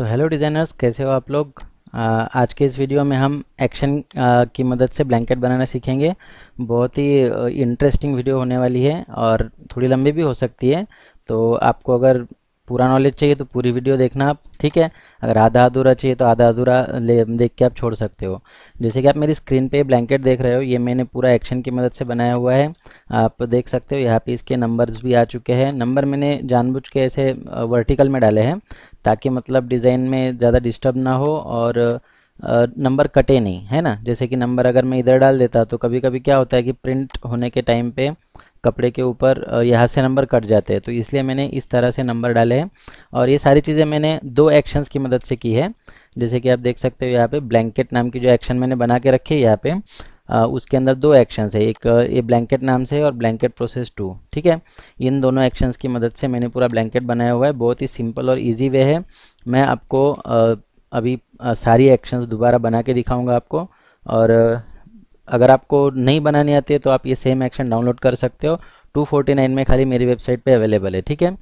तो hello designers कैसे हो आप लोग आज के इस वीडियो में हम एक्शन की मदद से ब्लैंकेट बनाना सीखेंगे बहुत ही इंटरेस्टिंग वीडियो होने वाली है और थोड़ी लंबी भी हो सकती है तो आपको अगर पूरा नॉलेज चाहिए तो पूरी वीडियो देखना आप ठीक है अगर आधा अधूरा चाहिए तो आधा अधूरा ले देख के आप छोड़ सकते हो जैसे कि आप मेरी स्क्रीन पे ब्लैंकेट देख रहे हो ये मैंने पूरा एक्शन की मदद से बनाया हुआ है आप देख सकते हो यहाँ पे इसके नंबर्स भी आ चुके हैं नंबर मैंने जानबूझ के ऐसे वर्टिकल में डाले हैं ताकि मतलब डिज़ाइन में ज़्यादा डिस्टर्ब ना हो और नंबर कटे नहीं है ना जैसे कि नंबर अगर मैं इधर डाल देता तो कभी कभी क्या होता है कि प्रिंट होने के टाइम पे कपड़े के ऊपर यहाँ से नंबर कट जाते हैं तो इसलिए मैंने इस तरह से नंबर डाले हैं और ये सारी चीज़ें मैंने दो एक्शंस की मदद से की है जैसे कि आप देख सकते हो यहाँ पे ब्लैंकेट नाम की जो एक्शन मैंने बना के रखी है यहाँ पे उसके अंदर दो एक्शंस है एक ये ब्लैंकेट नाम से और ब्लैंकेट प्रोसेस टू ठीक है इन दोनों एक्शंस की मदद से मैंने पूरा ब्लैंकेट बनाया हुआ है बहुत ही सिंपल और ईजी वे है मैं आपको अभी सारी एक्शंस दोबारा बना के दिखाऊँगा आपको और अगर आपको नहीं बनानी आती है तो आप ये सेम एक्शन डाउनलोड कर सकते हो 249 में खाली मेरी वेबसाइट पे अवेलेबल है ठीक है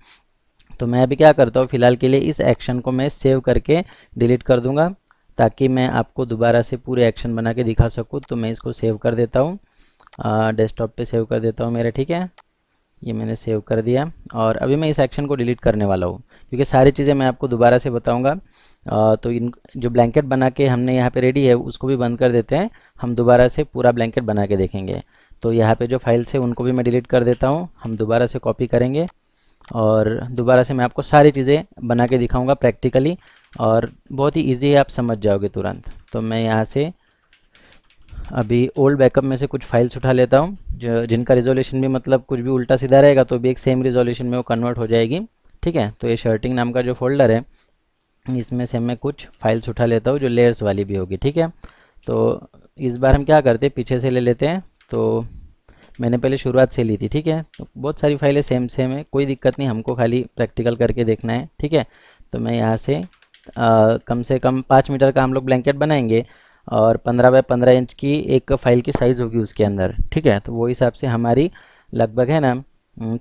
तो मैं अभी क्या करता हूँ फ़िलहाल के लिए इस एक्शन को मैं सेव करके डिलीट कर दूंगा ताकि मैं आपको दोबारा से पूरे एक्शन बना के दिखा सकूँ तो मैं इसको सेव कर देता हूँ डेस्कटॉप पे सेव कर देता हूँ मेरा ठीक है ये मैंने सेव कर दिया और अभी मैं इस एक्शन को डिलीट करने वाला हूँ क्योंकि सारी चीज़ें मैं आपको दोबारा से बताऊँगा तो इन जो ब्लैंकेट बना के हमने यहाँ पे रेडी है उसको भी बंद कर देते हैं हम दोबारा से पूरा ब्लैंकेट बना के देखेंगे तो यहाँ पर जो फाइल्स है उनको भी मैं डिलीट कर देता हूँ हम दोबारा से कॉपी करेंगे और दोबारा से मैं आपको सारी चीज़ें बना के दिखाऊँगा प्रैक्टिकली और बहुत ही इजी है आप समझ जाओगे तुरंत तो मैं यहाँ से अभी ओल्ड बैकअप में से कुछ फाइल्स उठा लेता हूँ जो जिनका रिजोल्यूशन भी मतलब कुछ भी उल्टा सीधा रहेगा तो भी एक सेम रिजोल्यूशन में वो कन्वर्ट हो जाएगी ठीक है तो ये शर्टिंग नाम का जो फोल्डर है इसमें से मैं कुछ फाइल्स उठा लेता हूँ जो लेयर्स वाली भी होगी ठीक है तो इस बार हम क्या करते हैं पीछे से ले लेते हैं तो मैंने पहले शुरुआत से ली थी ठीक है तो बहुत सारी फाइलें सेम सेम है कोई दिक्कत नहीं हमको खाली प्रैक्टिकल करके देखना है ठीक है तो मैं यहाँ से कम से कम पाँच मीटर का हम लोग ब्लैंकेट बनाएंगे और पंद्रह बाय पंद्रह इंच की एक फाइल की साइज़ होगी उसके अंदर ठीक है तो वो हिसाब से हमारी लगभग है ना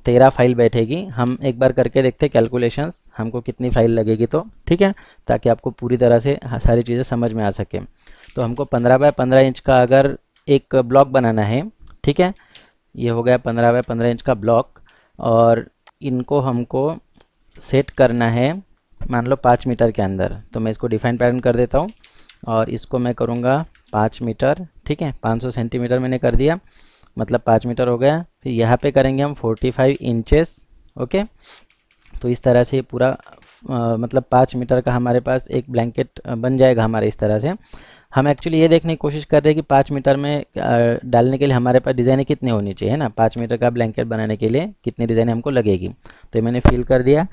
तेरह फाइल बैठेगी हम एक बार करके देखते हैं कैलकुलेशंस हमको कितनी फाइल लगेगी तो ठीक है ताकि आपको पूरी तरह से सारी चीज़ें समझ में आ सके तो हमको पंद्रह बाय पंद्रह इंच का अगर एक ब्लॉक बनाना है ठीक है ये हो गया पंद्रह बाय पंद्रह इंच का ब्लॉक और इनको हमको सेट करना है मान लो पाँच मीटर के अंदर तो मैं इसको डिफाइन पैटर्न कर देता हूँ और इसको मैं करूँगा पाँच मीटर ठीक है पाँच सौ सेंटीमीटर मैंने कर दिया मतलब पाँच मीटर हो गया फिर यहाँ पे करेंगे हम फोर्टी फाइव इंचेस ओके तो इस तरह से पूरा आ, मतलब पाँच मीटर का हमारे पास एक ब्लैंकेट बन जाएगा हमारे इस तरह से हम एक्चुअली ये देखने की कोशिश कर रहे हैं कि पाँच मीटर में डालने के लिए हमारे पास डिज़ाइनें कितनी होनी चाहिए है ना पाँच मीटर का ब्लैंकेट बनाने के लिए कितनी डिज़ाइनें हमको लगेगी तो मैंने फिल कर दिया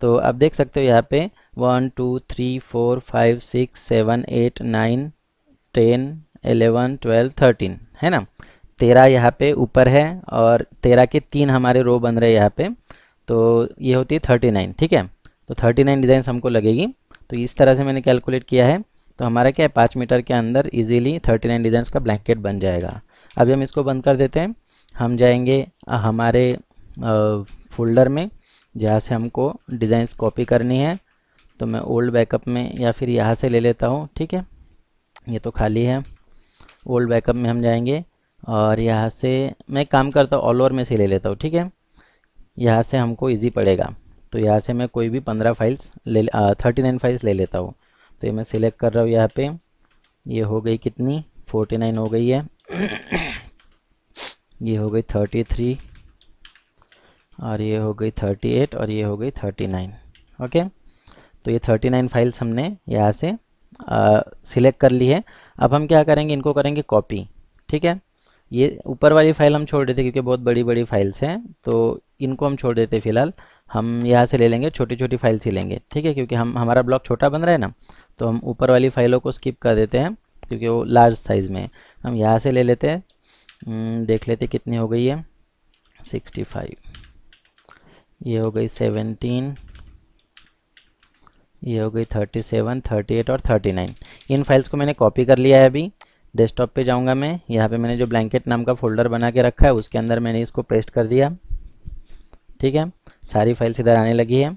तो आप देख सकते हो यहाँ पे one two three four five six seven eight nine ten eleven twelve thirteen है ना तेरह यहाँ पे ऊपर है और तेरह के तीन हमारे रो बन रहे हैं यहाँ पे तो ये होती है थर्टी नाइन ठीक है तो थर्टी नाइन डिज़ाइन हमको लगेगी तो इस तरह से मैंने कैलकुलेट किया है तो हमारा क्या है पाँच मीटर के अंदर इजीली थर्टी नाइन डिज़ाइन का ब्लैंकेट बन जाएगा अभी हम इसको बंद कर देते हैं हम जाएंगे हमारे फोल्डर में जहाँ से हमको डिज़ाइंस कॉपी करनी है तो मैं ओल्ड बैकअप में या फिर यहाँ से ले लेता हूँ ठीक है ये तो खाली है ओल्ड बैकअप में हम जाएंगे और यहाँ से मैं काम करता हूँ ऑल ओवर में से ले लेता हूँ ठीक है यहाँ से हमको इजी पड़ेगा तो यहाँ से मैं कोई भी पंद्रह फाइल्स ले थर्टी नाइन फाइल्स ले लेता हूँ तो ये मैं सिलेक्ट कर रहा हूँ यहाँ पे ये हो गई कितनी फोर्टी नाइन हो गई है ये हो गई थर्टी थ्री और ये हो गई 38 और ये हो गई 39 ओके तो ये 39 फाइल्स हमने यहाँ से सिलेक्ट कर ली है अब हम क्या करेंगे इनको करेंगे कॉपी ठीक है ये ऊपर वाली फाइल हम छोड़ देते क्योंकि बहुत बड़ी बड़ी फाइल्स हैं तो इनको हम छोड़ देते फिलहाल हम यहाँ से ले लेंगे छोटी छोटी फाइल्स ही लेंगे ठीक है क्योंकि हम हमारा ब्लॉक छोटा बन रहा है ना तो हम ऊपर वाली फाइलों को स्किप कर देते हैं क्योंकि वो लार्ज साइज़ में है हम यहाँ से ले लेते हैं हम्म, देख लेते कितनी हो गई है सिक्सटी फाइव ये हो गई सेवनटीन ये हो गई थर्टी सेवन थर्टी एट और थर्टी नाइन इन फाइल्स को मैंने कॉपी कर लिया है अभी डेस्कटॉप पे जाऊंगा मैं यहाँ पे मैंने जो ब्लैंकेट नाम का फोल्डर बना के रखा है उसके अंदर मैंने इसको पेस्ट कर दिया ठीक है सारी फाइल्स इधर आने लगी है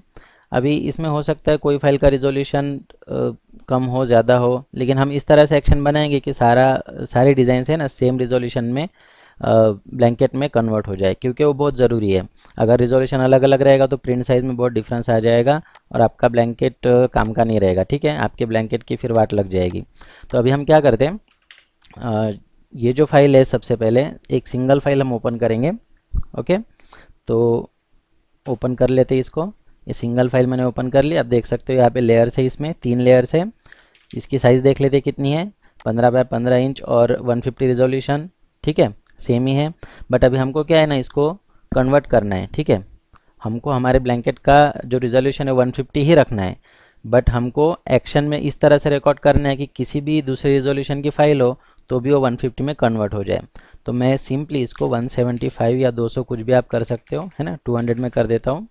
अभी इसमें हो सकता है कोई फाइल का रिजोल्यूशन कम हो ज़्यादा हो लेकिन हम इस तरह से एक्शन बनाएंगे कि सारा सारे डिज़ाइन है ना सेम रिजोल्यूशन में ब्लैंकेट में कन्वर्ट हो जाए क्योंकि वो बहुत ज़रूरी है अगर रिजोल्यूशन अलग अलग रहेगा तो प्रिंट साइज़ में बहुत डिफरेंस आ जाएगा और आपका ब्लैंकेट काम का नहीं रहेगा ठीक है आपके ब्लैंकेट की फिर वाट लग जाएगी तो अभी हम क्या करते हैं ये जो फाइल है सबसे पहले एक सिंगल फाइल हम ओपन करेंगे ओके तो ओपन कर लेते इसको ये सिंगल फाइल मैंने ओपन कर ली आप देख सकते हो यहाँ पे लेयर्स है इसमें तीन लेयर्स है इसकी साइज़ देख लेते कितनी है 15 बाय 15 इंच और 150 रिजोल्यूशन ठीक है सेम ही है बट अभी हमको क्या है ना इसको कन्वर्ट करना है ठीक है हमको हमारे ब्लैंकेट का जो रिजोल्यूशन है 150 ही रखना है बट हमको एक्शन में इस तरह से रिकॉर्ड करना है कि किसी भी दूसरे रिजोल्यूशन की फाइल हो तो भी वो 150 में कन्वर्ट हो जाए तो मैं सिंपली इसको 175 या 200 कुछ भी आप कर सकते हो है ना 200 में कर देता हूँ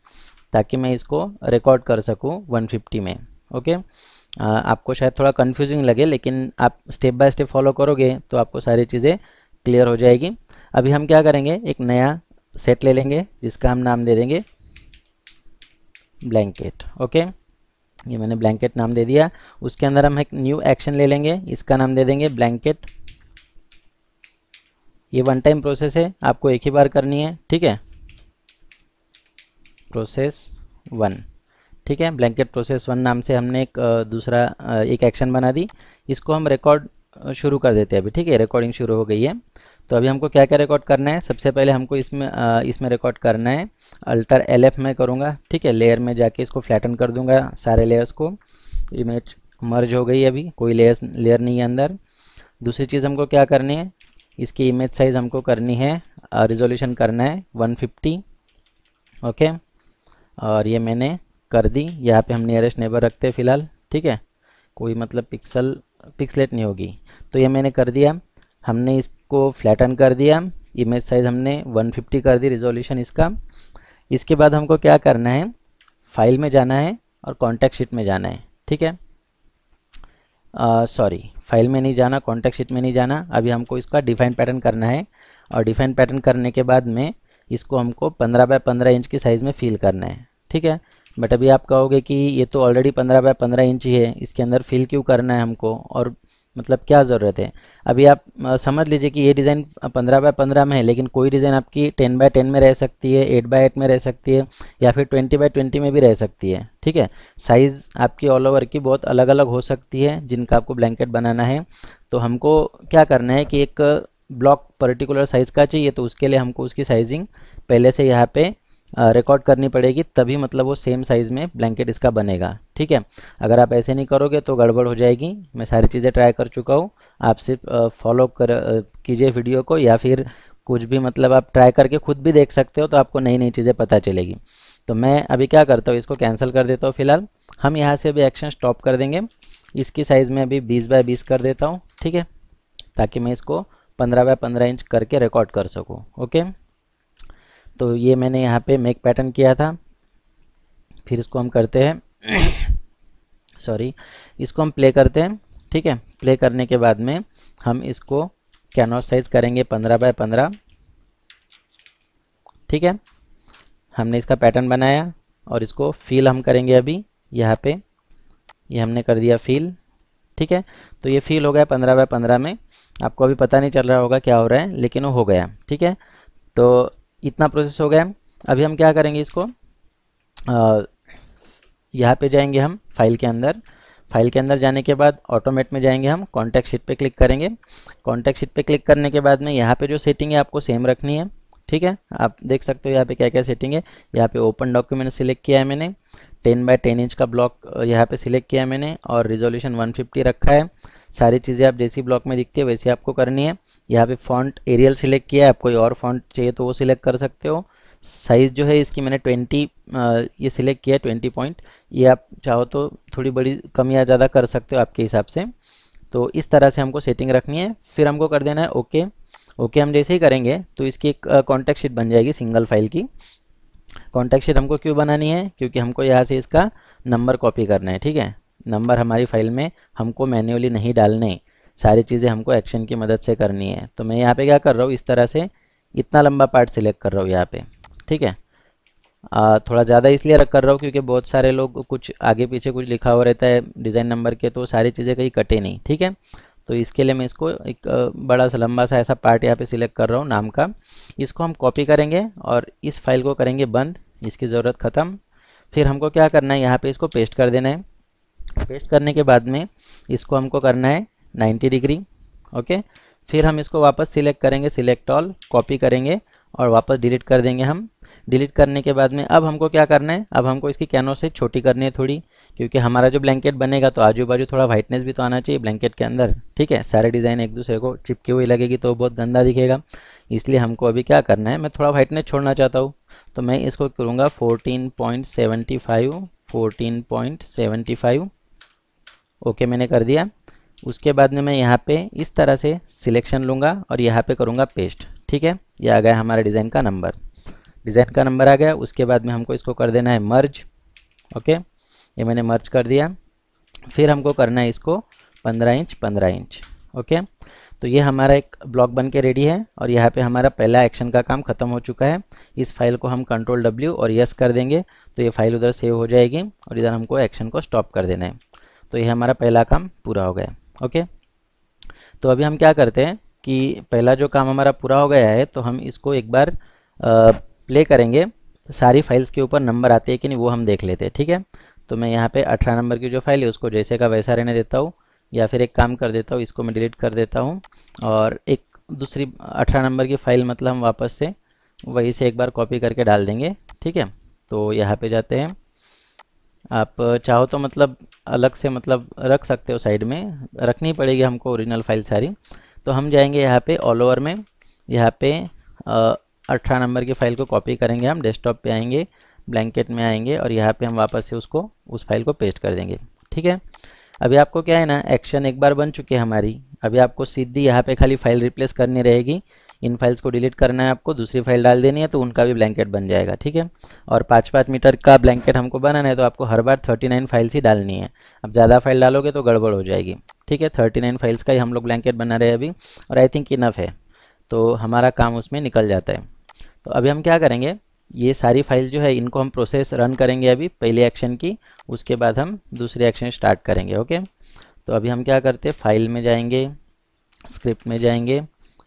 ताकि मैं इसको रिकॉर्ड कर सकूँ 150 में ओके आ, आपको शायद थोड़ा कन्फ्यूजिंग लगे लेकिन आप स्टेप बाय स्टेप फॉलो करोगे तो आपको सारी चीज़ें क्लियर हो जाएगी अभी हम क्या करेंगे एक नया सेट ले लेंगे जिसका हम नाम दे देंगे ब्लैंकेट ओके ये मैंने ब्लैंकेट नाम दे दिया उसके अंदर हम एक न्यू एक्शन ले लेंगे इसका नाम दे देंगे ब्लैंकेट ये वन टाइम प्रोसेस है आपको एक ही बार करनी है ठीक है प्रोसेस वन ठीक है ब्लैंकेट प्रोसेस वन नाम से हमने एक दूसरा एक एक्शन बना दी इसको हम रिकॉर्ड शुरू कर देते हैं अभी ठीक है रिकॉर्डिंग शुरू हो गई है तो अभी हमको क्या क्या रिकॉर्ड करना है सबसे पहले हमको इसमें इसमें रिकॉर्ड करना है अल्टर एल एफ में करूँगा ठीक है लेयर में जाके इसको फ्लैटन कर दूँगा सारे लेयर्स को इमेज मर्ज हो गई अभी कोई लेयर लेयर नहीं है अंदर दूसरी चीज़ हमको क्या करनी है इसकी इमेज साइज़ हमको करनी है रिजोल्यूशन करना है फिफ्टी ओके और ये मैंने कर दी यहाँ पर हम नियरेस्ट नेबर रखते हैं फ़िलहाल ठीक है कोई मतलब पिक्सल पिक्सलेट नहीं होगी तो ये मैंने कर दिया हमने इस इसको फ्लैटन कर दिया इमेज साइज हमने 150 कर दी रिजोल्यूशन इसका इसके बाद हमको क्या करना है फाइल में जाना है और कॉन्टैक्ट शीट में जाना है ठीक है सॉरी फाइल में नहीं जाना कॉन्टैक्ट शीट में नहीं जाना अभी हमको इसका डिफाइन पैटर्न करना है और डिफाइन पैटर्न करने के बाद में इसको हमको 15 बाय 15 इंच की साइज़ में फिल करना है ठीक है बट अभी आप कहोगे कि ये तो ऑलरेडी 15 बाय 15 इंच ही है इसके अंदर फिल क्यों करना है हमको और मतलब क्या ज़रूरत है अभी आप समझ लीजिए कि ये डिज़ाइन पंद्रह बाय पंद्रह में है लेकिन कोई डिज़ाइन आपकी टेन बाय टेन में रह सकती है एट बाय एट में रह सकती है या फिर ट्वेंटी बाय ट्वेंटी में भी रह सकती है ठीक है साइज़ आपकी ऑल ओवर की बहुत अलग अलग हो सकती है जिनका आपको ब्लैंकेट बनाना है तो हमको क्या करना है कि एक ब्लॉक पर्टिकुलर साइज़ का चाहिए तो उसके लिए हमको उसकी साइजिंग पहले से यहाँ पर रिकॉर्ड करनी पड़ेगी तभी मतलब वो सेम साइज़ में ब्लैंकेट इसका बनेगा ठीक है अगर आप ऐसे नहीं करोगे तो गड़बड़ हो जाएगी मैं सारी चीज़ें ट्राई कर चुका हूँ आप सिर्फ फॉलो कर कीजिए वीडियो को या फिर कुछ भी मतलब आप ट्राई करके खुद भी देख सकते हो तो आपको नई नई चीज़ें पता चलेगी तो मैं अभी क्या करता हूँ इसको कैंसिल कर देता हूँ फिलहाल हम यहाँ से अभी एक्शन स्टॉप कर देंगे इसकी साइज़ में अभी बीस बाय बीस कर देता हूँ ठीक है ताकि मैं इसको पंद्रह बाय पंद्रह इंच करके रिकॉर्ड कर सकूँ ओके तो ये मैंने यहाँ पे मेक पैटर्न किया था फिर इसको हम करते हैं सॉरी इसको हम प्ले करते हैं ठीक है प्ले करने के बाद में हम इसको कैनवास साइज करेंगे पंद्रह बाय पंद्रह ठीक है हमने इसका पैटर्न बनाया और इसको फील हम करेंगे अभी यहाँ पे ये हमने कर दिया फील ठीक है तो ये फील हो गया पंद्रह बाय पंद्रह में आपको अभी पता नहीं चल रहा होगा क्या हो रहा है लेकिन वो हो गया ठीक है तो इतना प्रोसेस हो गया अभी हम क्या करेंगे इसको यहाँ पे जाएंगे हम फाइल के अंदर फाइल के अंदर जाने के बाद ऑटोमेट में जाएंगे हम कॉन्टैक्ट शीट पे क्लिक करेंगे कॉन्टैक्ट शीट पे क्लिक करने के बाद में यहाँ पे जो सेटिंग है आपको सेम रखनी है ठीक है आप देख सकते हो यहाँ पे क्या क्या सेटिंग है यहाँ पे ओपन डॉक्यूमेंट सिलेक्ट किया है मैंने टेन बाय टेन इंच का ब्लॉक यहाँ पर सिलेक्ट किया है मैंने और रिजोल्यूशन वन रखा है सारी चीज़ें आप जैसी ब्लॉक में दिखती है वैसे आपको करनी है यहाँ पे फॉन्ट एरियल सिलेक्ट किया है आप कोई और फॉन्ट चाहिए तो वो सिलेक्ट कर सकते हो साइज़ जो है इसकी मैंने ट्वेंटी ये सिलेक्ट किया है ट्वेंटी पॉइंट ये आप चाहो तो थोड़ी बड़ी कम या ज़्यादा कर सकते हो आपके हिसाब से तो इस तरह से हमको सेटिंग रखनी है फिर हमको कर देना है ओके ओके हम जैसे ही करेंगे तो इसकी एक कॉन्टैक्ट शीट बन जाएगी सिंगल फाइल की कॉन्टैक्ट शीट हमको क्यों बनानी है क्योंकि हमको यहाँ से इसका नंबर कॉपी करना है ठीक है नंबर हमारी फाइल में हमको मैन्युअली नहीं डालने सारी चीज़ें हमको एक्शन की मदद से करनी है तो मैं यहाँ पे क्या कर रहा हूँ इस तरह से इतना लंबा पार्ट सिलेक्ट कर रहा हूँ यहाँ पे ठीक है आ, थोड़ा ज़्यादा इसलिए रख कर रहा हूँ क्योंकि बहुत सारे लोग कुछ आगे पीछे कुछ लिखा हुआ रहता है डिज़ाइन नंबर के तो सारी चीज़ें कहीं कटे नहीं ठीक है तो इसके लिए मैं इसको एक बड़ा सा लंबा सा ऐसा पार्ट यहाँ पे सिलेक्ट कर रहा हूँ नाम का इसको हम कॉपी करेंगे और इस फाइल को करेंगे बंद इसकी ज़रूरत ख़त्म फिर हमको क्या करना है यहाँ पे इसको पेस्ट कर देना है पेस्ट करने के बाद में इसको हमको करना है 90 डिग्री ओके फिर हम इसको वापस सिलेक्ट करेंगे सिलेक्ट ऑल कॉपी करेंगे और वापस डिलीट कर देंगे हम डिलीट करने के बाद में अब हमको क्या करना है अब हमको इसकी कैनों से छोटी करनी है थोड़ी क्योंकि हमारा जो ब्लैंकेट बनेगा तो आजू बाजू थोड़ा वाइटनेस भी तो आना चाहिए ब्लैंकेट के अंदर ठीक है सारे डिज़ाइन एक दूसरे को चिपकी हुई लगेगी तो बहुत गंदा दिखेगा इसलिए हमको अभी क्या करना है मैं थोड़ा वाइटनेस छोड़ना चाहता हूँ तो मैं इसको करूँगा fourteen point seventy five fourteen point seventy five okay मैंने कर दिया उसके बाद में मैं यहाँ पे इस तरह से सिलेक्शन लूँगा और यहाँ पे करूँगा पेस्ट ठीक है ये आ गया हमारा डिज़ाइन का नंबर डिज़ाइन का नंबर आ गया उसके बाद में हमको इसको कर देना है मर्ज ओके ये मैंने मर्ज कर दिया फिर हमको करना है इसको पंद्रह इंच पंद्रह इंच ओके तो ये हमारा एक ब्लॉक बन के रेडी है और यहाँ पे हमारा पहला एक्शन का काम ख़त्म हो चुका है इस फाइल को हम कंट्रोल डब्ल्यू और यस कर देंगे तो ये फाइल उधर सेव हो जाएगी और इधर हमको एक्शन को स्टॉप कर देना है तो ये हमारा पहला काम पूरा हो गया ओके तो अभी हम क्या करते हैं कि पहला जो काम हमारा पूरा हो गया है तो हम इसको एक बार आ, प्ले करेंगे सारी फाइल्स के ऊपर नंबर आते हैं कि नहीं वो हम देख लेते हैं ठीक है तो मैं यहाँ पे 18 नंबर की जो फाइल है उसको जैसे का वैसा रहने देता हूँ या फिर एक काम कर देता हूँ इसको मैं डिलीट कर देता हूँ और एक दूसरी 18 नंबर की फ़ाइल मतलब हम वापस से वहीं से एक बार कॉपी करके डाल देंगे ठीक है तो यहाँ पे जाते हैं आप चाहो तो मतलब अलग से मतलब रख सकते हो साइड में रखनी पड़ेगी हमको ओरिजिनल फाइल सारी तो हम जाएंगे यहाँ पे ऑल ओवर में यहाँ पे अठारह नंबर की फ़ाइल को कॉपी करेंगे हम डेस्कटॉप पे आएंगे ब्लैंकेट में आएंगे और यहाँ पे हम वापस से उसको उस फाइल को पेस्ट कर देंगे ठीक है अभी आपको क्या है ना एक्शन एक बार बन चुकी है हमारी अभी आपको सीधी यहाँ पर खाली फाइल रिप्लेस करनी रहेगी इन फाइल्स को डिलीट करना है आपको दूसरी फाइल डाल देनी है तो उनका भी ब्लैंकेट बन जाएगा ठीक है और पाँच पाँच मीटर का ब्लैंकेट हमको बनाना है तो आपको हर बार थर्टी नाइन फाइल्स ही डालनी है अब ज़्यादा फाइल डालोगे तो गड़बड़ हो जाएगी ठीक है थर्टी नाइन फाइल्स का ही हम लोग ब्लैंकेट बना रहे हैं अभी और आई थिंक इनफ है तो हमारा काम उसमें निकल जाता है तो अभी हम क्या करेंगे ये सारी फाइल जो है इनको हम प्रोसेस रन करेंगे अभी पहले एक्शन की उसके बाद हम दूसरे एक्शन स्टार्ट करेंगे ओके तो अभी हम क्या करते हैं फाइल में जाएंगे स्क्रिप्ट में जाएंगे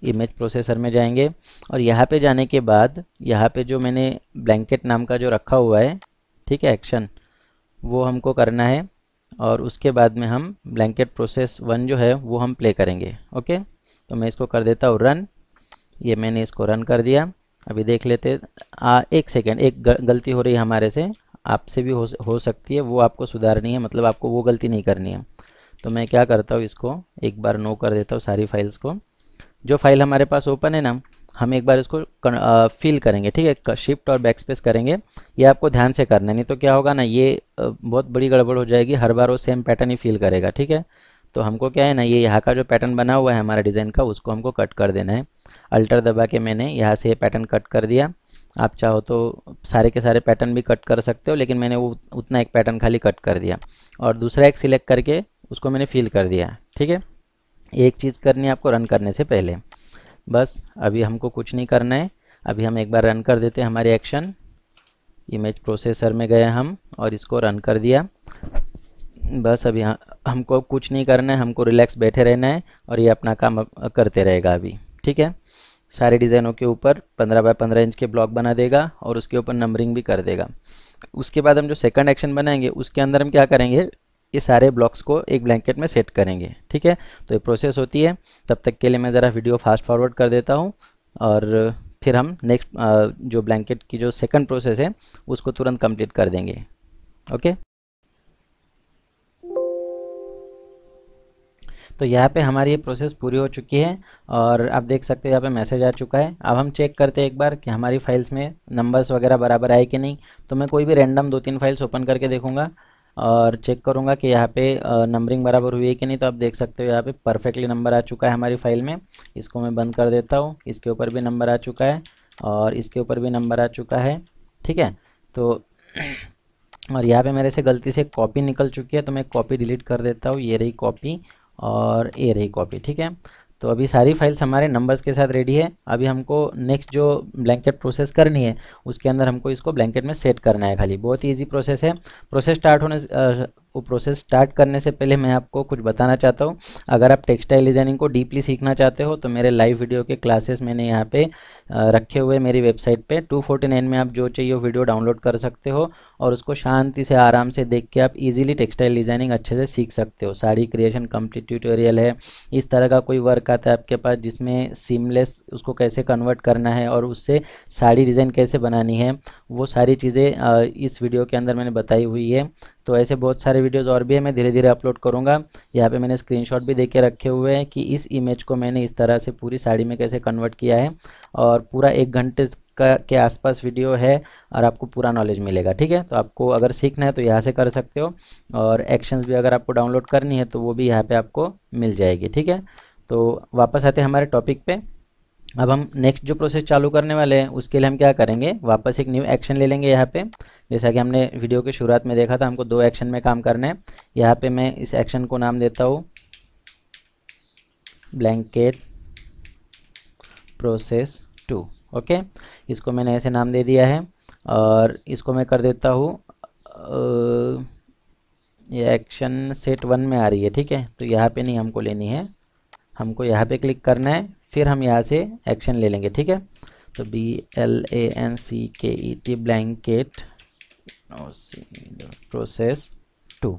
इमेज प्रोसेसर में जाएंगे और यहाँ पे जाने के बाद यहाँ पे जो मैंने ब्लैंकेट नाम का जो रखा हुआ है ठीक है एक्शन वो हमको करना है और उसके बाद में हम ब्लैंकेट प्रोसेस वन जो है वो हम प्ले करेंगे ओके तो मैं इसको कर देता हूँ रन ये मैंने इसको रन कर दिया अभी देख लेते आ, एक सेकेंड एक गलती हो रही है हमारे से आपसे भी हो हो सकती है वो आपको सुधारनी है मतलब आपको वो गलती नहीं करनी है तो मैं क्या करता हूँ इसको एक बार नो कर देता हूँ सारी फाइल्स को जो फाइल हमारे पास ओपन है ना हम एक बार इसको फिल करेंगे ठीक है शिफ्ट और बैक स्पेस करेंगे ये आपको ध्यान से करना है नहीं तो क्या होगा ना ये बहुत बड़ी गड़बड़ हो जाएगी हर बार वो सेम पैटर्न ही फिल करेगा ठीक है तो हमको क्या है ना ये यहाँ का जो पैटर्न बना हुआ है हमारा डिज़ाइन का उसको हमको कट कर देना है अल्टर दबा के मैंने यहाँ से ये पैटर्न कट कर दिया आप चाहो तो सारे के सारे पैटर्न भी कट कर सकते हो लेकिन मैंने वो उतना एक पैटर्न खाली कट कर दिया और दूसरा एक सिलेक्ट करके उसको मैंने फिल कर दिया ठीक है एक चीज़ करनी है आपको रन करने से पहले बस अभी हमको कुछ नहीं करना है अभी हम एक बार रन कर देते हैं हमारे एक्शन इमेज प्रोसेसर में गए हम और इसको रन कर दिया बस अभी हमको कुछ नहीं करना है हमको रिलैक्स बैठे रहना है और ये अपना काम करते रहेगा अभी ठीक है सारे डिज़ाइनों के ऊपर 15 बाय 15 इंच के ब्लॉक बना देगा और उसके ऊपर नंबरिंग भी कर देगा उसके बाद हम जो सेकंड एक्शन बनाएंगे उसके अंदर हम क्या करेंगे ये सारे ब्लॉक्स को एक ब्लैंकेट में सेट करेंगे ठीक है तो ये प्रोसेस होती है तब तक के लिए मैं ज़रा वीडियो फास्ट फॉरवर्ड कर देता हूँ और फिर हम नेक्स्ट जो ब्लैंकेट की जो सेकंड प्रोसेस है उसको तुरंत कंप्लीट कर देंगे ओके तो यहाँ पे हमारी ये प्रोसेस पूरी हो चुकी है और आप देख सकते हैं यहाँ पे मैसेज आ चुका है अब हम चेक करते हैं एक बार कि हमारी फाइल्स में नंबर्स वगैरह बराबर आए कि नहीं तो मैं कोई भी रैंडम दो तीन फाइल्स ओपन करके देखूंगा और चेक करूँगा कि यहाँ पे नंबरिंग बराबर हुई है कि नहीं तो आप देख सकते हो यहाँ पे परफेक्टली नंबर आ चुका है हमारी फाइल में इसको मैं बंद कर देता हूँ इसके ऊपर भी नंबर आ चुका है और इसके ऊपर भी नंबर आ चुका है ठीक है तो और यहाँ पे मेरे से गलती से कॉपी निकल चुकी है तो मैं कॉपी डिलीट कर देता हूँ ये रही कॉपी और ये रही कॉपी ठीक है तो अभी सारी फाइल्स हमारे नंबर्स के साथ रेडी है अभी हमको नेक्स्ट जो ब्लैंकेट प्रोसेस करनी है उसके अंदर हमको इसको ब्लैंकेट में सेट करना है खाली बहुत ही ईजी प्रोसेस है प्रोसेस स्टार्ट होने वो प्रोसेस स्टार्ट करने से पहले मैं आपको कुछ बताना चाहता हूँ अगर आप टेक्सटाइल डिज़ाइनिंग को डीपली सीखना चाहते हो तो मेरे लाइव वीडियो के क्लासेस मैंने यहाँ पे रखे हुए मेरी वेबसाइट पे 249 में आप जो चाहिए वो वीडियो डाउनलोड कर सकते हो और उसको शांति से आराम से देख के आप ईजिली टेक्सटाइल डिज़ाइनिंग अच्छे से सीख सकते हो साड़ी क्रिएशन कम्प्लीट ट्यूटोरियल है इस तरह का कोई वर्क आता है आपके पास जिसमें सीमलेस उसको कैसे कन्वर्ट करना है और उससे साड़ी डिज़ाइन कैसे बनानी है वो सारी चीज़ें इस वीडियो के अंदर मैंने बताई हुई है तो ऐसे बहुत सारे वीडियोज़ और भी है मैं धीरे धीरे अपलोड करूँगा यहाँ पर मैंने स्क्रीनशॉट भी देके रखे हुए हैं कि इस इमेज को मैंने इस तरह से पूरी साड़ी में कैसे कन्वर्ट किया है और पूरा एक घंटे का के आसपास वीडियो है और आपको पूरा नॉलेज मिलेगा ठीक है तो आपको अगर सीखना है तो यहाँ से कर सकते हो और एक्शंस भी अगर आपको डाउनलोड करनी है तो वो भी यहाँ पे आपको मिल जाएगी ठीक है तो वापस आते हैं हमारे टॉपिक पे अब हम नेक्स्ट जो प्रोसेस चालू करने वाले हैं उसके लिए हम क्या करेंगे वापस एक न्यू एक्शन ले लेंगे यहाँ पर जैसा कि हमने वीडियो के शुरुआत में देखा था हमको दो एक्शन में काम करना है यहाँ पे मैं इस एक्शन को नाम देता हूँ ब्लैंकेट प्रोसेस टू ओके इसको मैंने ऐसे नाम दे दिया है और इसको मैं कर देता हूँ ये एक्शन सेट वन में आ रही है ठीक है तो यहाँ पे नहीं हमको लेनी है हमको यहाँ पे क्लिक करना है फिर हम यहाँ से एक्शन ले लेंगे ठीक है तो B L A N C K E T blanket process two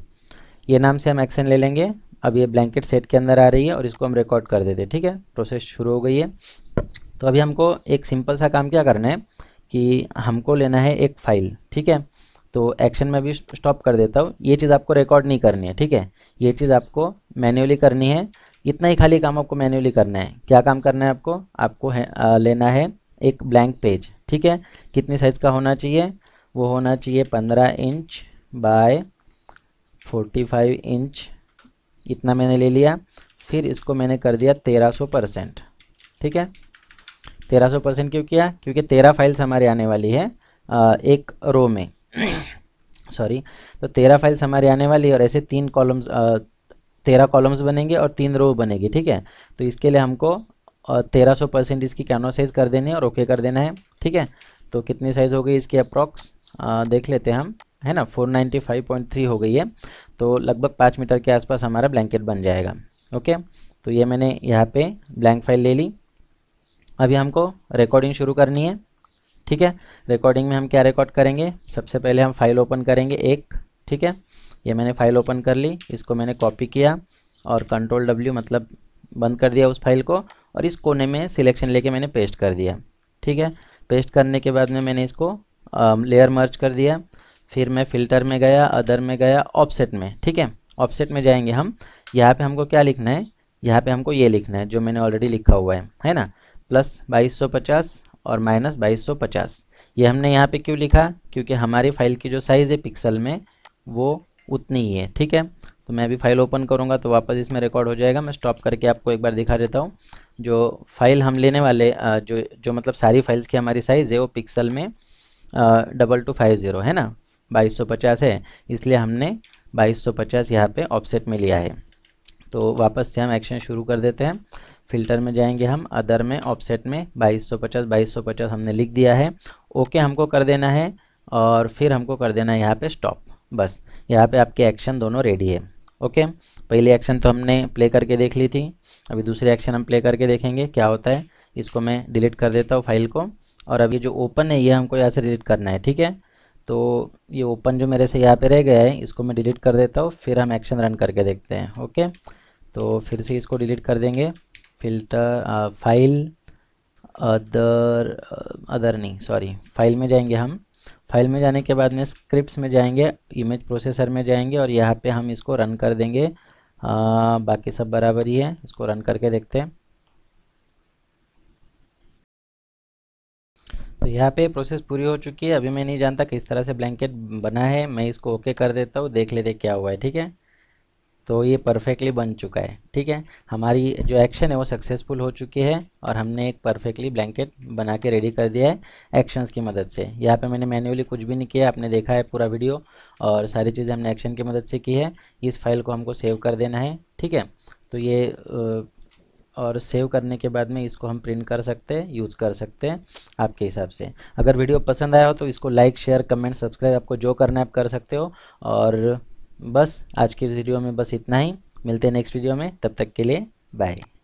ये नाम से हम एक्शन ले लेंगे अब ये ब्लैंकेट सेट के अंदर आ रही है और इसको हम रिकॉर्ड कर देते हैं ठीक है प्रोसेस शुरू हो गई है तो अभी हमको एक सिंपल सा काम क्या करना है कि हमको लेना है एक फ़ाइल ठीक है तो एक्शन में भी स्टॉप कर देता हूँ ये चीज़ आपको रिकॉर्ड नहीं करनी है ठीक है ये चीज़ आपको मैन्युअली करनी है इतना ही खाली काम आपको मैन्युअली करना है क्या काम करना है आपको आपको है, आ, लेना है एक ब्लैंक पेज ठीक है कितनी साइज़ का होना चाहिए वो होना चाहिए पंद्रह inch by forty five inch इतना मैंने ले लिया फिर इसको मैंने कर दिया तेरह सौ परसेंट ठीक है तेरह सौ परसेंट क्यों किया क्योंकि तेरह फाइल्स हमारे आने वाली है एक रो में सॉरी तो तेरह फाइल्स हमारे आने वाली और ऐसे तीन कॉलम्स तेरह कॉलम्स बनेंगे और तीन रो बनेगी ठीक है तो इसके लिए हमको तेरह सौ परसेंट इसकी कैनो साइज़ कर देनी है और ओके कर देना है ठीक है तो कितनी साइज़ हो गई इसकी अप्रॉक्स आ, देख लेते हैं हम है ना 495.3 हो गई है तो लगभग पाँच मीटर के आसपास हमारा ब्लैंकेट बन जाएगा ओके तो ये मैंने यहाँ पे ब्लैंक फाइल ले ली अभी हमको रिकॉर्डिंग शुरू करनी है ठीक है रिकॉर्डिंग में हम क्या रिकॉर्ड करेंगे सबसे पहले हम फाइल ओपन करेंगे एक ठीक है ये मैंने फाइल ओपन कर ली इसको मैंने कॉपी किया और कंट्रोल डब्ल्यू मतलब बंद कर दिया उस फाइल को और इस कोने में सिलेक्शन लेके मैंने पेस्ट कर दिया ठीक है पेस्ट करने के बाद में मैंने इसको लेयर मर्ज कर दिया फिर मैं फ़िल्टर में गया अदर में गया ऑफसेट में ठीक है ऑफसेट में जाएंगे हम यहाँ पे हमको क्या लिखना है यहाँ पे हमको ये लिखना है जो मैंने ऑलरेडी लिखा हुआ है है ना प्लस 2250 और माइनस 2250 ये हमने यहाँ पे क्यों लिखा क्योंकि हमारी फाइल की जो साइज़ है पिक्सल में वो उतनी ही है ठीक है तो मैं अभी फाइल ओपन करूँगा तो वापस इसमें रिकॉर्ड हो जाएगा मैं स्टॉप करके आपको एक बार दिखा देता हूँ जो फाइल हम लेने वाले जो जो मतलब सारी फाइल्स की हमारी साइज़ है वो पिक्सल में डबल टू फाइव ज़ीरो है ना बाईस सौ पचास है इसलिए हमने बाईस सौ पचास यहाँ पर ऑफसेट में लिया है तो वापस से हम एक्शन शुरू कर देते हैं फिल्टर में जाएंगे हम अदर में ऑफसेट में 2250 2250 हमने लिख दिया है ओके हमको कर देना है और फिर हमको कर देना है यहाँ पर स्टॉप बस यहाँ पर आपके एक्शन दोनों रेडी है ओके पहले एक्शन तो हमने प्ले करके देख ली थी अभी दूसरे एक्शन हम प्ले करके देखेंगे क्या होता है इसको मैं डिलीट कर देता हूँ फाइल को और अब ये जो ओपन है ये हमको यहाँ से डिलीट करना है ठीक है तो ये ओपन जो मेरे से यहाँ पे रह गया है इसको मैं डिलीट कर देता हूँ फिर हम एक्शन रन करके देखते हैं ओके तो फिर से इसको डिलीट कर देंगे फिल्टर फाइल अदर अदर नहीं सॉरी फाइल में जाएंगे हम फाइल में जाने के बाद में स्क्रिप्ट में जाएंगे इमेज प्रोसेसर में जाएंगे और यहाँ पे हम इसको रन कर देंगे आ, बाकी सब बराबर ही है इसको रन करके देखते हैं तो यहाँ पे प्रोसेस पूरी हो चुकी है अभी मैं नहीं जानता किस तरह से ब्लैंकेट बना है मैं इसको ओके कर देता हूँ देख लेते क्या हुआ है ठीक है तो ये परफेक्टली बन चुका है ठीक है हमारी जो एक्शन है वो सक्सेसफुल हो चुकी है और हमने एक परफेक्टली ब्लैंकेट बना के रेडी कर दिया है एक्शंस की मदद से यहाँ पे मैंने मैन्युअली कुछ भी नहीं किया आपने देखा है पूरा वीडियो और सारी चीज़ें हमने एक्शन की मदद से की है इस फाइल को हमको सेव कर देना है ठीक है तो ये और सेव करने के बाद में इसको हम प्रिंट कर सकते हैं यूज़ कर सकते हैं आपके हिसाब से अगर वीडियो पसंद आया हो तो इसको लाइक शेयर कमेंट सब्सक्राइब आपको जो करना है आप कर सकते हो और बस आज के वीडियो में बस इतना ही मिलते हैं नेक्स्ट वीडियो में तब तक के लिए बाय